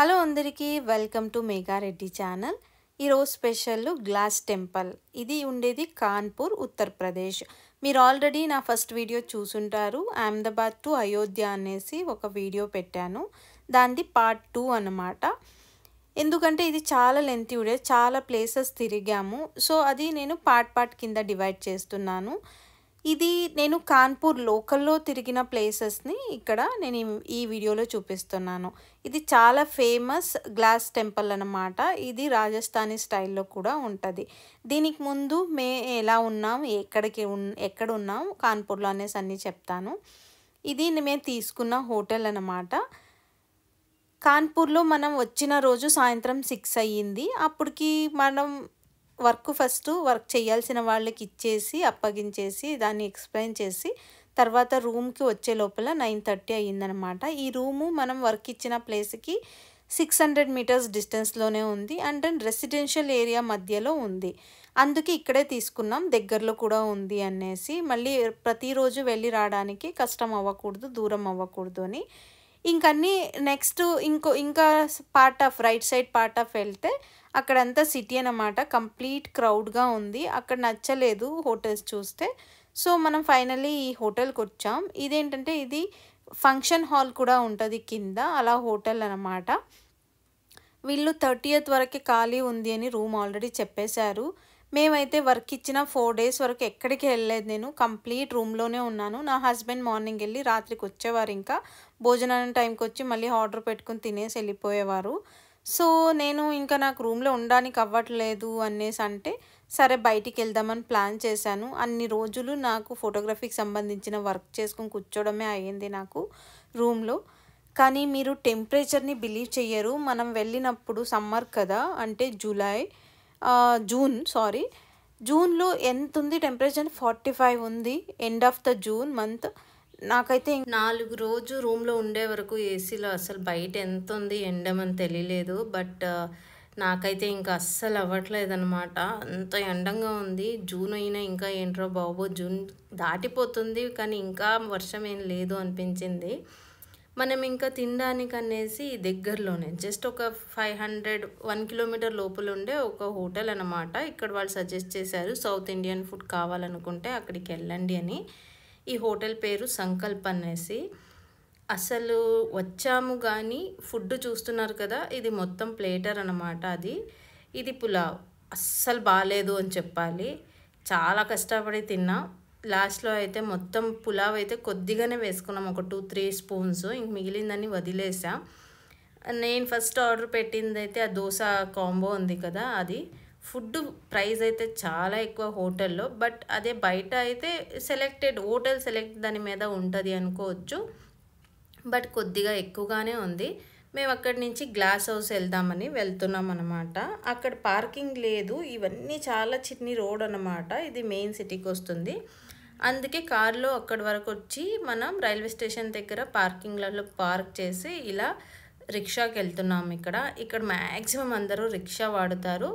hello అందరికీ welcome to Megha Reddy channel ఈరోజు special glass temple ఇది ఉండేది కాన్పూర్ ఉత్తరప్రదేశ్ మీరు ఆల్రెడీ నా ఫస్ట్ వీడియో చూసుంటారు అహ్మదాబాద్ టు అయోధ్య అనేసి ఒక వీడియో పెట్టాను దాన్ని పార్ట్ టూ అనమాట ఎందుకంటే ఇది చాలా లెంత్ వీడియో చాలా ప్లేసెస్ తిరిగాము సో అది నేను పార్ట్ పార్ట్ కింద డివైడ్ చేస్తున్నాను ఇది నేను కాన్పూర్ లోకల్లో తిరిగిన ప్లేసెస్ని ఇక్కడ నేను ఈ వీడియోలో చూపిస్తున్నాను ఇది చాలా ఫేమస్ గ్లాస్ టెంపుల్ అనమాట ఇది రాజస్థానీ స్టైల్లో కూడా ఉంటుంది దీనికి ముందు మే ఎలా ఉన్నాం ఎక్కడికి ఉన్ ఎక్కడ ఉన్నాం కాన్పూర్లో అనేసి అన్నీ చెప్తాను ఇది మేము తీసుకున్న హోటల్ అనమాట కాన్పూర్లో మనం వచ్చిన రోజు సాయంత్రం సిక్స్ అయ్యింది అప్పటికి మనం వర్క్ ఫస్ట్ వర్క్ చేయాల్సిన వాళ్ళకి ఇచ్చేసి అప్పగించేసి దాన్ని ఎక్స్ప్లెయిన్ చేసి తర్వాత రూమ్కి వచ్చే లోపల నైన్ థర్టీ అయ్యిందనమాట ఈ రూము మనం వర్క్ ఇచ్చిన ప్లేస్కి సిక్స్ హండ్రెడ్ మీటర్స్ డిస్టెన్స్లోనే ఉంది అండ్ రెసిడెన్షియల్ ఏరియా మధ్యలో ఉంది అందుకే ఇక్కడే తీసుకున్నాం దగ్గరలో కూడా ఉంది అనేసి మళ్ళీ ప్రతిరోజు వెళ్ళి రావడానికి కష్టం అవ్వకూడదు దూరం అవ్వకూడదు అని ఇంకన్నీ నెక్స్ట్ ఇంకో ఇంకా part of right side part of వెళ్తే అక్కడంతా సిటీ అనమాట కంప్లీట్ క్రౌడ్గా ఉంది అక్కడ నచ్చలేదు హోటల్స్ చూస్తే సో మనం ఫైనల్లీ ఈ హోటల్కి వచ్చాం ఇదేంటంటే ఇది ఫంక్షన్ హాల్ కూడా ఉంటుంది కింద అలా హోటల్ అనమాట వీళ్ళు థర్టీయత్ వరకే ఖాళీ ఉంది అని రూమ్ ఆల్రెడీ చెప్పేశారు మేమైతే వర్క్ ఇచ్చిన ఫోర్ డేస్ వరకు ఎక్కడికి వెళ్ళలేదు నేను కంప్లీట్ రూమ్లోనే ఉన్నాను నా హస్బెండ్ మార్నింగ్ వెళ్ళి రాత్రికి వచ్చేవారు ఇంకా భోజనాన్ని టైంకి వచ్చి మళ్ళీ ఆర్డర్ పెట్టుకుని తినేసి వెళ్ళిపోయేవారు సో నేను ఇంకా నాకు రూమ్లో ఉండడానికి అవ్వట్లేదు అనేసి అంటే సరే బయటికి వెళ్దామని ప్లాన్ చేశాను అన్ని రోజులు నాకు ఫోటోగ్రఫీకి సంబంధించిన వర్క్ చేసుకుని కూర్చోవడమే అయ్యింది నాకు రూమ్లో కానీ మీరు టెంపరేచర్ని బిలీవ్ చెయ్యరు మనం వెళ్ళినప్పుడు సమ్మర్ కదా అంటే జూలై జూన్ సారీ జూన్లో ఎంత ఉంది టెంపరేచర్ ఫార్టీ ఫైవ్ ఉంది end of the June month నాకైతే నాలుగు రోజు రూమ్లో ఉండే వరకు ఏసీలో అసలు బయట ఎంత ఉంది ఎండమని తెలియలేదు బట్ నాకైతే ఇంకా అస్సలు అవ్వట్లేదు అనమాట అంత ఎండంగా ఉంది జూన్ అయినా ఇంకా ఏంట్రో బాబో జూన్ దాటిపోతుంది కానీ ఇంకా వర్షం ఏం లేదు అనిపించింది మనం ఇంకా తినడానికి అనేసి దగ్గరలోనే జస్ట్ ఒక ఫైవ్ హండ్రెడ్ వన్ కిలోమీటర్ లోపల ఉండే ఒక హోటల్ అనమాట ఇక్కడ వాళ్ళు సజెస్ట్ చేశారు సౌత్ ఇండియన్ ఫుడ్ కావాలనుకుంటే అక్కడికి వెళ్ళండి అని ఈ హోటల్ పేరు సంకల్ప్ అనేసి అసలు వచ్చాము కానీ ఫుడ్ చూస్తున్నారు కదా ఇది మొత్తం ప్లేటర్ అనమాట అది ఇది పులావ్ అస్సలు బాగాలేదు అని చెప్పాలి చాలా కష్టపడి తిన్నా లాస్ట్లో అయితే మొత్తం పులావ్ అయితే కొద్దిగానే వేసుకున్నాం ఒక టూ త్రీ స్పూన్స్ ఇంక మిగిలిందని వదిలేసా నేను ఫస్ట్ ఆర్డర్ పెట్టింది అయితే ఆ దోశ కాంబో ఉంది కదా అది ఫుడ్ ప్రైస్ అయితే చాలా ఎక్కువ హోటల్లో బట్ అదే బయట అయితే సెలెక్టెడ్ హోటల్ సెలెక్ట్ దాని మీద ఉంటుంది అనుకోవచ్చు బట్ కొద్దిగా ఎక్కువగానే ఉంది మేము అక్కడి నుంచి గ్లాస్ హౌస్ వెళ్దామని వెళ్తున్నాం అనమాట అక్కడ పార్కింగ్ లేదు ఇవన్నీ చాలా చిన్ని రోడ్ అనమాట ఇది మెయిన్ సిటీకి వస్తుంది అందుకే కారులో అక్కడి వరకు వచ్చి మనం రైల్వే స్టేషన్ దగ్గర పార్కింగ్లలో పార్క్ చేసి ఇలా రిక్షాకి వెళ్తున్నాం ఇక్కడ ఇక్కడ మ్యాక్సిమం అందరూ రిక్షా వాడుతారు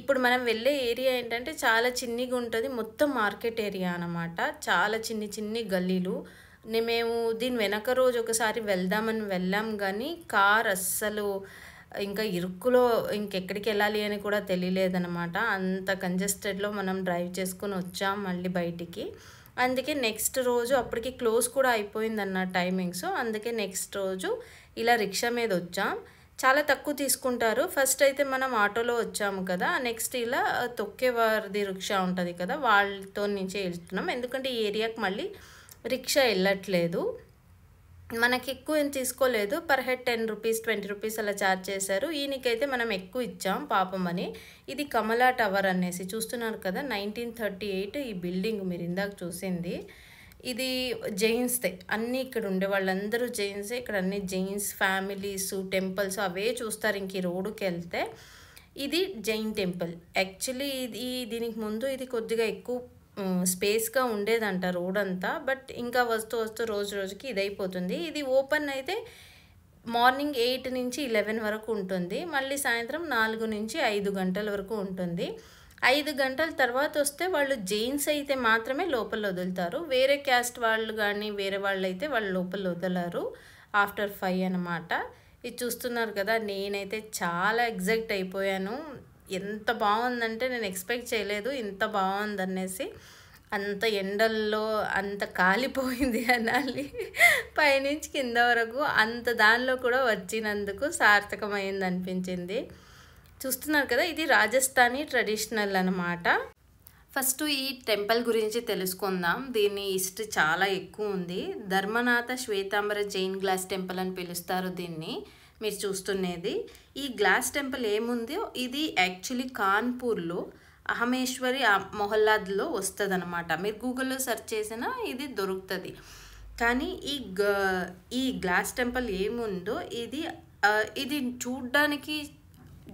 ఇప్పుడు మనం వెళ్ళే ఏరియా ఏంటంటే చాలా చిన్నిగా ఉంటుంది మొత్తం మార్కెట్ ఏరియా అనమాట చాలా చిన్ని చిన్ని గల్లీలు మేము దీని వెనక రోజు ఒకసారి వెళ్దామని వెళ్ళాం కానీ కార్ అస్సలు ఇంకా ఇరుక్కులో ఇంకెక్కడికి వెళ్ళాలి అని కూడా తెలియలేదనమాట అంత కంజెస్టెడ్లో మనం డ్రైవ్ చేసుకుని వచ్చాం మళ్ళీ బయటికి అందుకే నెక్స్ట్ రోజు అప్పటికి క్లోజ్ కూడా అయిపోయిందన్న టైమింగ్స్ అందుకే నెక్స్ట్ రోజు ఇలా రిక్షా మీద వచ్చాం చాలా తక్కువ తీసుకుంటారు ఫస్ట్ అయితే మనం ఆటోలో వచ్చాము కదా నెక్స్ట్ ఇలా తొక్కేవారిది రిక్షా ఉంటుంది కదా వాళ్ళతో నుంచే వెళ్తున్నాం ఎందుకంటే ఈ ఏరియాకి మళ్ళీ రిక్షా వెళ్ళట్లేదు మనకి ఎక్కువ ఏం తీసుకోలేదు per head ten rupees twenty rupees అలా ఛార్జ్ చేశారు ఈయనకైతే మనం ఎక్కువ ఇచ్చాం పాపం అని ఇది కమలా టవర్ అనేసి చూస్తున్నారు కదా నైన్టీన్ థర్టీ ఎయిట్ ఈ బిల్డింగ్ మీరు ఇందాక చూసింది ఇది జైన్స్దే అన్నీ ఇక్కడ ఉండే వాళ్ళందరూ జైన్సే ఇక్కడ అన్ని జైన్స్ ఫ్యామిలీస్ టెంపుల్స్ అవే చూస్తారు ఇంక ఈ రోడ్డుకి వెళ్తే ఇది జైన్ టెంపుల్ యాక్చువల్లీ ఇది దీనికి ముందు ఇది కొద్దిగా ఎక్కువ స్పేస్గా ఉండేదంట రోడ్ అంతా బట్ ఇంకా వస్తూ వస్తూ రోజు రోజుకి ఇదైపోతుంది ఇది ఓపెన్ అయితే మార్నింగ్ ఎయిట్ నుంచి ఇలెవెన్ వరకు ఉంటుంది మళ్ళీ సాయంత్రం నాలుగు నుంచి ఐదు గంటల వరకు ఉంటుంది ఐదు గంటల తర్వాత వస్తే వాళ్ళు జైన్స్ అయితే మాత్రమే లోపల వదులుతారు వేరే క్యాస్ట్ వాళ్ళు కానీ వేరే వాళ్ళు అయితే వాళ్ళు లోపల వదలరు ఆఫ్టర్ ఫైవ్ అనమాట ఇది చూస్తున్నారు కదా నేనైతే చాలా ఎగ్జైట్ అయిపోయాను ఎంత బాగుందంటే నేను ఎక్స్పెక్ట్ చేయలేదు ఇంత బాగుందనేసి అంత ఎండల్లో అంత కాలిపోయింది అనాలి పైనుంచి కింద వరకు అంత దానిలో కూడా వచ్చినందుకు సార్థకమైంది అనిపించింది చూస్తున్నారు కదా ఇది రాజస్థానీ ట్రెడిషనల్ అనమాట ఫస్ట్ ఈ టెంపుల్ గురించి తెలుసుకుందాం దీని ఇష్ట చాలా ఎక్కువ ఉంది ధర్మనాథ శ్వేతాంబర జైన్ గ్లాస్ టెంపుల్ అని పిలుస్తారు దీన్ని మీరు చూస్తున్నది ఈ గ్లాస్ టెంపుల్ ఏముందో ఇది యాక్చువల్లీ కాన్పూర్లో అహమేశ్వరి మొహల్లాద్లో వస్తుంది అనమాట మీరు గూగుల్లో సెర్చ్ చేసినా ఇది దొరుకుతుంది కానీ ఈ ఈ గ్లాస్ టెంపుల్ ఏముందో ఇది ఇది చూడ్డానికి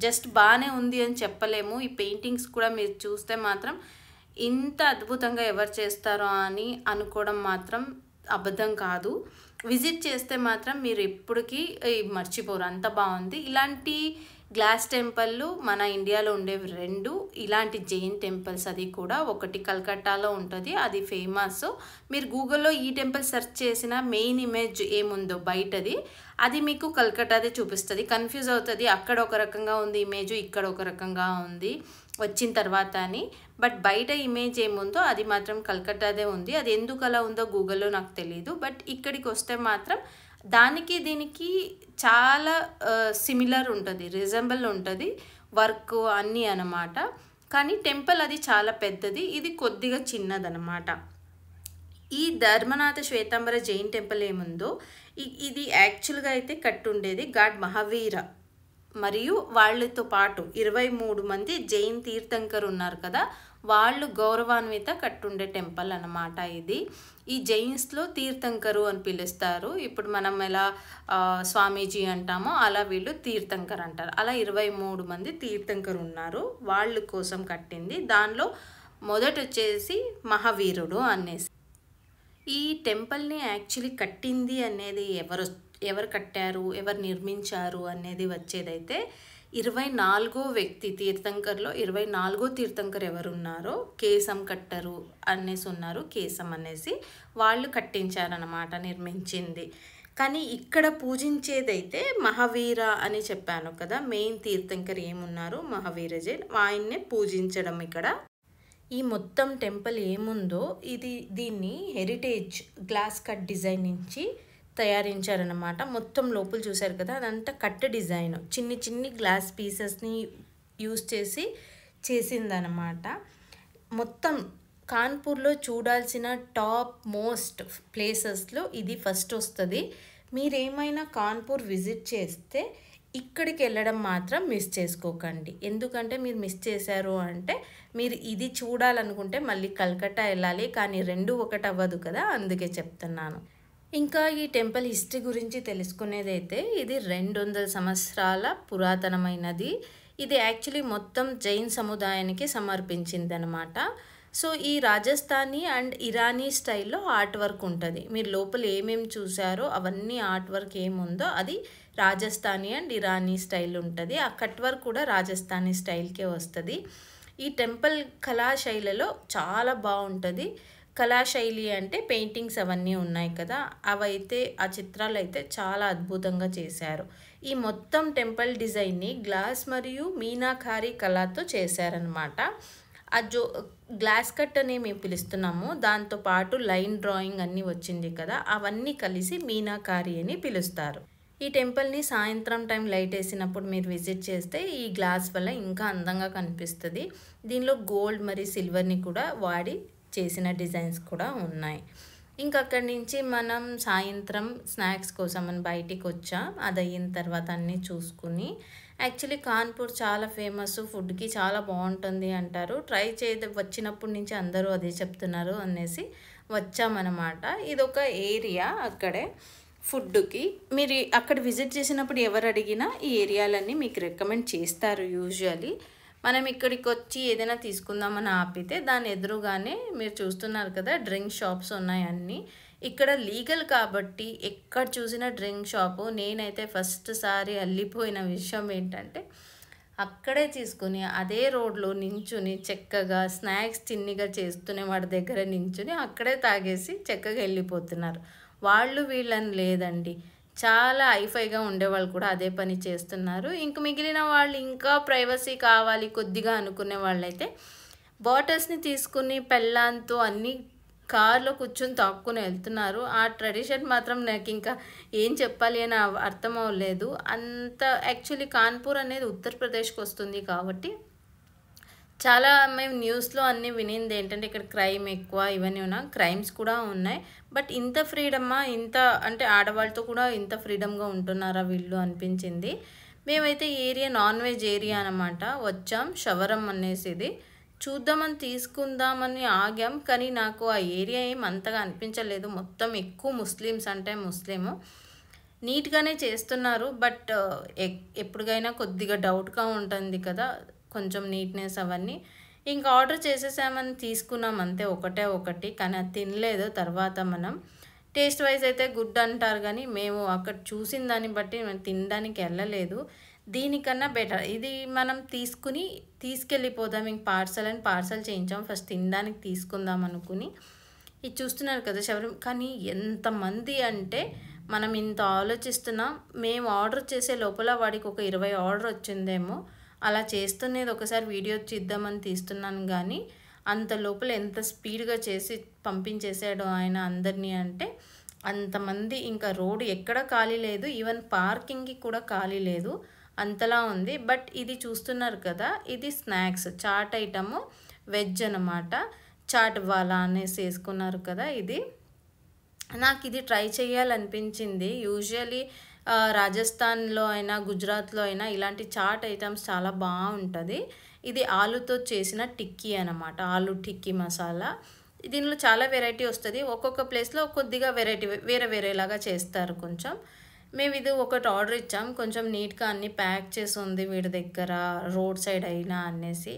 జస్ట్ బాగానే ఉంది అని చెప్పలేము ఈ పెయింటింగ్స్ కూడా మీరు చూస్తే మాత్రం ఇంత అద్భుతంగా ఎవరు చేస్తారో అని అనుకోవడం మాత్రం అబద్ధం కాదు విజిట్ చేస్తే మాత్రం మీరు ఎప్పటికీ మర్చిపోరు అంత బాగుంది ఇలాంటి గ్లాస్ టెంపుల్లు మన ఇండియాలో ఉండేవి రెండు ఇలాంటి జైన్ టెంపుల్స్ అది కూడా ఒకటి కల్కట్టాలో ఉంటుంది అది ఫేమస్ మీరు గూగుల్లో ఈ టెంపుల్ సెర్చ్ చేసిన మెయిన్ ఇమేజ్ ఏముందో బయటది అది మీకు కల్కట్టాదే చూపిస్తుంది కన్ఫ్యూజ్ అవుతుంది అక్కడ ఒక రకంగా ఉంది ఇమేజ్ ఇక్కడ ఒక రకంగా ఉంది వచ్చిన తర్వాత అని బట్ బయట ఇమేజ్ ఏముందో అది మాత్రం కల్కట్టాదే ఉంది అది ఎందుకు అలా ఉందో గూగుల్లో నాకు తెలియదు బట్ ఇక్కడికి వస్తే మాత్రం దానికి దీనికి చాలా సిమిలర్ ఉంటుంది రిజెంబుల్ ఉంటుంది వర్క్ అన్నీ అనమాట కానీ టెంపుల్ అది చాలా పెద్దది ఇది కొద్దిగా చిన్నదనమాట ఈ ధర్మనాథ శ్వేతాంబర జైన్ టెంపుల్ ఏముందో ఇది యాక్చువల్గా అయితే కట్టుండేది గాడ్ మహావీర మరియు వాళ్ళతో పాటు ఇరవై మూడు మంది జైన్ తీర్థంకర్ ఉన్నారు కదా వాళ్ళు గౌరవాన్విత కట్టుండే టెంపుల్ అనమాట ఇది ఈ జైన్స్లో తీర్థంకరు అని పిలుస్తారు ఇప్పుడు మనం ఎలా స్వామీజీ అంటామో అలా వీళ్ళు తీర్థంకర్ అంటారు అలా ఇరవై మూడు మంది తీర్థంకరు ఉన్నారు వాళ్ళ కోసం కట్టింది దానిలో మొదట వచ్చేసి మహావీరుడు అనేసి ఈ టెంపుల్ని యాక్చువల్లీ కట్టింది అనేది ఎవరు ఎవరు కట్టారు ఎవరు నిర్మించారు అనేది వచ్చేదైతే ఇరవై నాలుగో వ్యక్తి తీర్థంకర్లో ఇరవై నాలుగో తీర్థంకర్ ఎవరున్నారో కేసం కట్టరు అనేసి ఉన్నారు కేసం అనేసి వాళ్ళు కట్టించారనమాట నిర్మించింది కానీ ఇక్కడ పూజించేదైతే మహావీర అని చెప్పాను కదా మెయిన్ తీర్థంకర్ ఏమున్నారు జైన్ ఆయన్నే పూజించడం ఇక్కడ ఈ మొత్తం టెంపుల్ ఏముందో ఇది దీన్ని హెరిటేజ్ గ్లాస్ కట్ డిజైన్ నుంచి తయారించారనమాట మొత్తం లోపల చూశారు కదా అదంతా కట్ డిజైన్ చిన్ని చిన్ని గ్లాస్ పీసెస్ని యూస్ చేసి చేసిందనమాట మొత్తం కాన్పూర్లో చూడాల్సిన టాప్ మోస్ట్ ప్లేసెస్లో ఇది ఫస్ట్ వస్తుంది మీరేమైనా కాన్పూర్ విజిట్ చేస్తే ఇక్కడికి వెళ్ళడం మాత్రం మిస్ చేసుకోకండి ఎందుకంటే మీరు మిస్ చేశారు అంటే మీరు ఇది చూడాలనుకుంటే మళ్ళీ కల్కట్టా వెళ్ళాలి కానీ రెండు ఒకటి అవ్వదు కదా అందుకే చెప్తున్నాను ఇంకా ఈ టెంపుల్ హిస్టరీ గురించి తెలుసుకునేదైతే ఇది రెండు వందల సంవత్సరాల పురాతనమైనది ఇది యాక్చువల్లీ మొత్తం జైన్ సముదాయానికి సమర్పించిందనమాట సో ఈ రాజస్థానీ అండ్ ఇరానీ స్టైల్లో ఆర్ట్ వర్క్ ఉంటుంది మీరు లోపల ఏమేమి చూసారో అవన్నీ ఆర్ట్ వర్క్ ఏముందో అది రాజస్థానీ అండ్ ఇరానీ స్టైల్ ఉంటుంది ఆ కట్ వర్క్ కూడా రాజస్థానీ స్టైల్కే వస్తుంది ఈ టెంపుల్ కళాశైలిలో చాలా బాగుంటుంది కళాశైలి అంటే పెయింటింగ్స్ అవన్నీ ఉన్నాయి కదా అవైతే ఆ చిత్రాలు అయితే చాలా అద్భుతంగా చేశారు ఈ మొత్తం టెంపుల్ డిజైన్ని గ్లాస్ మరియు మీనాకారి కళతో చేశారనమాట ఆ జో గ్లాస్ కట్ అని మేము పిలుస్తున్నాము దాంతోపాటు లైన్ డ్రాయింగ్ అన్నీ వచ్చింది కదా అవన్నీ కలిసి మీనాకారి అని పిలుస్తారు ఈ టెంపుల్ని సాయంత్రం టైం లైట్ వేసినప్పుడు మీరు విజిట్ చేస్తే ఈ గ్లాస్ వల్ల ఇంకా అందంగా కనిపిస్తుంది దీనిలో గోల్డ్ మరియు సిల్వర్ని కూడా వాడి చేసిన డిజైన్స్ కూడా ఉన్నాయి ఇంకా అక్కడి నుంచి మనం సాయంత్రం స్నాక్స్ కోసం అని బయటికి వచ్చాం అది అయిన తర్వాత అన్నీ చూసుకుని యాక్చువల్లీ కాన్పూర్ చాలా ఫేమస్ ఫుడ్కి చాలా బాగుంటుంది అంటారు ట్రై చేయ వచ్చినప్పటి నుంచి అందరూ అదే చెప్తున్నారు అనేసి వచ్చామన్నమాట ఒక ఏరియా అక్కడే ఫుడ్కి మీరు అక్కడ విజిట్ చేసినప్పుడు ఎవరు అడిగినా ఈ ఏరియాలన్నీ మీకు రికమెండ్ చేస్తారు యూజువలీ మనం ఇక్కడికి వచ్చి ఏదైనా తీసుకుందామని ఆపితే దాని ఎదురుగానే మీరు చూస్తున్నారు కదా డ్రింక్ షాప్స్ ఉన్నాయి అన్నీ ఇక్కడ లీగల్ కాబట్టి ఎక్కడ చూసిన డ్రింక్ షాపు నేనైతే ఫస్ట్ సారి అల్లిపోయిన విషయం ఏంటంటే అక్కడే తీసుకుని అదే రోడ్లో నించుని చక్కగా స్నాక్స్ తిన్నిగా చేస్తూనే వాడి దగ్గర నించుని అక్కడే తాగేసి చక్కగా వెళ్ళిపోతున్నారు వాళ్ళు వీళ్ళని లేదండి చాలా హైఫైగా ఉండేవాళ్ళు కూడా అదే పని చేస్తున్నారు ఇంక మిగిలిన వాళ్ళు ఇంకా ప్రైవసీ కావాలి కొద్దిగా అనుకునే వాళ్ళైతే బాటిల్స్ని తీసుకుని పెళ్ళాంతో అన్ని కార్లో కూర్చొని తాక్కుని వెళ్తున్నారు ఆ ట్రెడిషన్ మాత్రం నాకు ఇంకా ఏం చెప్పాలి అని అర్థం అవ్వలేదు అంత యాక్చువల్లీ కాన్పూర్ అనేది ఉత్తరప్రదేశ్కి వస్తుంది కాబట్టి చాలా మేము న్యూస్లో అన్నీ వినింది ఏంటంటే ఇక్కడ క్రైమ్ ఎక్కువ ఇవన్నీ ఉన్నా క్రైమ్స్ కూడా ఉన్నాయి బట్ ఇంత ఫ్రీడమ్మా ఇంత అంటే ఆడవాళ్ళతో కూడా ఇంత ఫ్రీడమ్గా ఉంటున్నారా వీళ్ళు అనిపించింది మేమైతే ఏరియా నాన్ వెజ్ ఏరియా అనమాట వచ్చాం శవరం అనేసిది చూద్దామని తీసుకుందామని ఆగాం కానీ నాకు ఆ ఏరియా ఏం అంతగా అనిపించలేదు మొత్తం ఎక్కువ ముస్లిమ్స్ అంటే ముస్లిము నీట్గానే చేస్తున్నారు బట్ ఎప్పుడికైనా కొద్దిగా డౌట్గా ఉంటుంది కదా కొంచెం నీట్నెస్ అవన్నీ ఇంకా ఆర్డర్ చేసేసామని తీసుకున్నాం అంతే ఒకటే ఒకటి కానీ అది తినలేదు తర్వాత మనం టేస్ట్ వైజ్ అయితే గుడ్ అంటారు కానీ మేము అక్కడ చూసిన దాన్ని బట్టి మేము తినడానికి వెళ్ళలేదు దీనికన్నా బెటర్ ఇది మనం తీసుకుని తీసుకెళ్ళిపోదాం ఇంక పార్సల్ అని పార్సల్ చేయించాం ఫస్ట్ తినడానికి తీసుకుందాం అనుకుని ఇది చూస్తున్నారు కదా శబరి కానీ ఎంతమంది అంటే మనం ఇంత ఆలోచిస్తున్నాం మేము ఆర్డర్ చేసే లోపల వాడికి ఒక ఇరవై ఆర్డర్ వచ్చిందేమో అలా చేస్తున్నది ఒకసారి వీడియో చేద్దామని తీస్తున్నాను కానీ అంత లోపల ఎంత స్పీడ్గా చేసి పంపించేసాడు ఆయన అందరినీ అంటే అంతమంది ఇంకా రోడ్ ఎక్కడ ఖాళీ లేదు ఈవెన్ పార్కింగ్కి కూడా ఖాళీ లేదు అంతలా ఉంది బట్ ఇది చూస్తున్నారు కదా ఇది స్నాక్స్ చాట్ ఐటము వెజ్ అనమాట చాట్ వాలా అనేసి వేసుకున్నారు కదా ఇది నాకు ఇది ట్రై చేయాలనిపించింది యూజువలీ రాజస్థాన్లో అయినా గుజరాత్లో అయినా ఇలాంటి చాట్ ఐటమ్స్ చాలా బాగుంటుంది ఇది ఆలుతో చేసిన టిక్కీ అనమాట ఆలు టిక్కీ మసాలా దీనిలో చాలా వెరైటీ వస్తుంది ఒక్కొక్క ప్లేస్లో కొద్దిగా వెరైటీ వేరే వేరేలాగా చేస్తారు కొంచెం మేము ఇది ఒకటి ఆర్డర్ ఇచ్చాం కొంచెం నీట్గా అన్నీ ప్యాక్ చేసి ఉంది వీడి దగ్గర రోడ్ సైడ్ అయినా అనేసి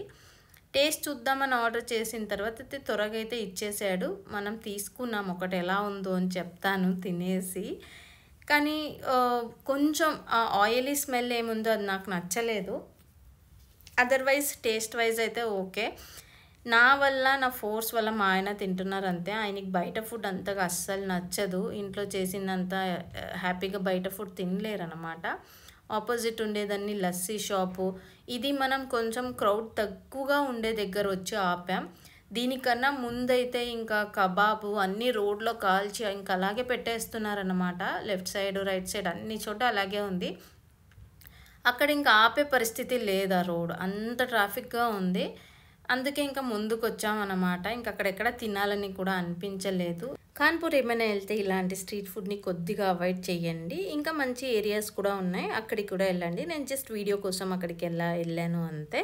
టేస్ట్ చూద్దామని ఆర్డర్ చేసిన తర్వాత అయితే త్వరగా అయితే ఇచ్చేసాడు మనం తీసుకున్నాం ఒకటి ఎలా ఉందో అని చెప్తాను తినేసి కానీ కొంచెం ఆయిలీ స్మెల్ ఏముందో అది నాకు నచ్చలేదు అదర్వైజ్ టేస్ట్ వైజ్ అయితే ఓకే నా వల్ల నా ఫోర్స్ వల్ల మా ఆయన తింటున్నారు అంతే ఆయనకి బయట ఫుడ్ అంతగా అస్సలు నచ్చదు ఇంట్లో చేసిందంత హ్యాపీగా బయట ఫుడ్ తినలేరనమాట ఆపోజిట్ ఉండేదాన్ని లస్సీ షాపు ఇది మనం కొంచెం క్రౌడ్ తక్కువగా ఉండే దగ్గర వచ్చి ఆపాం దీనికన్నా ముందైతే ఇంకా కబాబు అన్నీ రోడ్లో కాల్చి ఇంకా అలాగే పెట్టేస్తున్నారనమాట లెఫ్ట్ సైడ్ రైట్ సైడ్ అన్ని చోట అలాగే ఉంది అక్కడ ఇంకా ఆపే పరిస్థితి లేదా రోడ్ అంత ట్రాఫిక్గా ఉంది అందుకే ఇంకా ముందుకు వచ్చామన్నమాట ఇంకా అక్కడెక్కడ తినాలని కూడా అనిపించలేదు కాన్పూర్ ఏమైనా వెళ్తే ఇలాంటి స్ట్రీట్ ఫుడ్ని కొద్దిగా అవాయిడ్ చేయండి ఇంకా మంచి ఏరియాస్ కూడా ఉన్నాయి అక్కడికి కూడా వెళ్ళండి నేను జస్ట్ వీడియో కోసం అక్కడికి వెళ్ళా వెళ్ళాను అంతే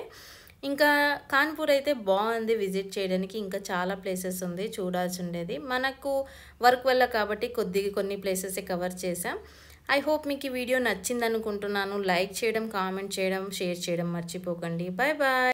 ఇంకా కాన్పూర్ అయితే బాగుంది విజిట్ చేయడానికి ఇంకా చాలా ప్లేసెస్ ఉంది చూడాల్సి ఉండేది మనకు వర్క్ వల్ల కాబట్టి కొద్దిగా కొన్ని ప్లేసెస్ కవర్ చేసాం ఐ హోప్ మీకు ఈ వీడియో నచ్చింది అనుకుంటున్నాను లైక్ చేయడం కామెంట్ చేయడం షేర్ చేయడం మర్చిపోకండి బాయ్ బాయ్